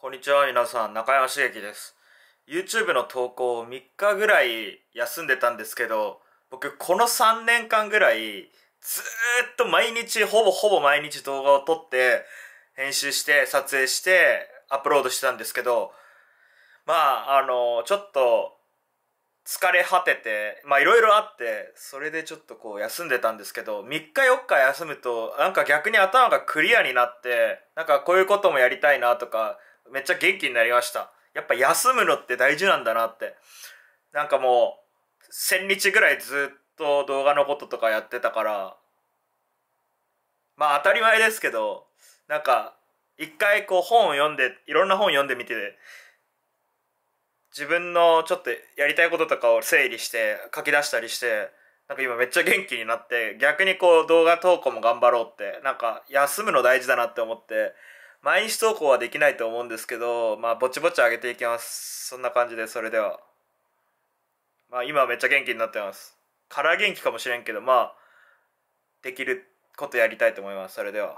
こんにちは、皆さん。中山茂樹です。YouTube の投稿を3日ぐらい休んでたんですけど、僕、この3年間ぐらい、ずっと毎日、ほぼほぼ毎日動画を撮って、編集して、撮影して、アップロードしてたんですけど、まあ、あの、ちょっと、疲れ果てて、まあいろいろあって、それでちょっとこう休んでたんですけど、3日4日休むと、なんか逆に頭がクリアになって、なんかこういうこともやりたいなとか、めっちゃ元気になりましたやっぱ休むのって大事なんだなってなんかもう1000日ぐらいずっと動画のこととかやってたからまあ当たり前ですけどなんか一回こう本を読んでいろんな本読んでみて自分のちょっとやりたいこととかを整理して書き出したりしてなんか今めっちゃ元気になって逆にこう動画投稿も頑張ろうってなんか休むの大事だなって思って毎日投稿はできないと思うんですけど、まあ、ぼちぼち上げていきます。そんな感じで、それでは。まあ、今めっちゃ元気になってます。から元気かもしれんけど、まあ、できることやりたいと思います。それでは。